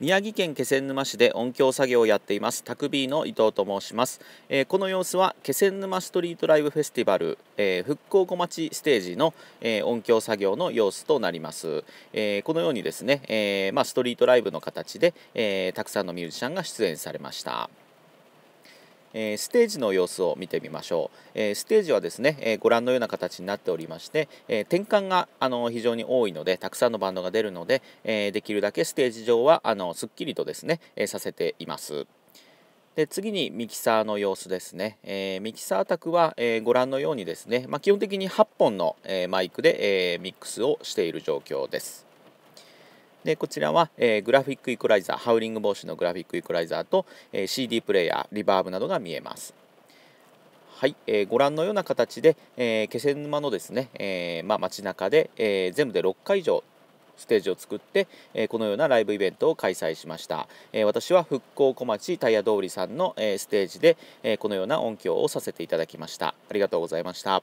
宮城県気仙沼市で音響作業をやっていますタクビーの伊藤と申します、えー、この様子は気仙沼ストリートライブフェスティバル、えー、復興小町ステージの、えー、音響作業の様子となります、えこのようにですね、えまあ、ストリートライブの形で、えたくさんのミュージシャンが出演されましたえステージの様子を見てみましょう、えステージはですね、えご覧のような形になっておりまして、え転換があの非常に多いのでたくさんのバンドが出るので、えできるだけステージ上はあのすっきりとですね、えさせています。で次にミキサーの様子ですね、えー、ミキサー卓は、えー、ご覧のようにですね、まあ、基本的に8本の、えー、マイクで、えミックスをしている状況です。でこちらは、えー、グラフィックイクライザーハウリング防止のグラフィックイクライザーと、えー、CD プレーヤーリバーブなどが見えます。はい、えー、ご覧のような形で、え気仙沼のですね、えまあ、街中で、え全部で6回以上ステージを作って、えこのようなライブイベントを開催しました、え私は復興小町タイヤ通りさんの、えステージで、えこのような音響をさせていただきましたありがとうございました